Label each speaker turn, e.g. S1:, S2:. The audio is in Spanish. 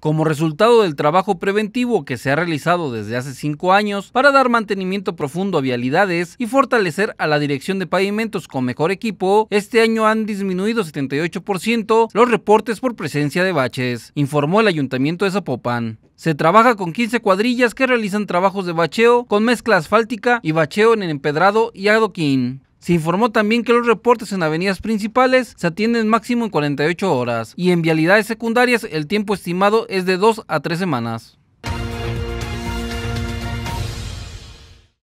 S1: como resultado del trabajo preventivo que se ha realizado desde hace cinco años para dar mantenimiento profundo a vialidades y fortalecer a la dirección de pavimentos con mejor equipo, este año han disminuido 78% los reportes por presencia de baches, informó el ayuntamiento de Zapopan. Se trabaja con 15 cuadrillas que realizan trabajos de bacheo con mezcla asfáltica y bacheo en el empedrado y adoquín. Se informó también que los reportes en avenidas principales se atienden máximo en 48 horas y en vialidades secundarias el tiempo estimado es de 2 a 3 semanas.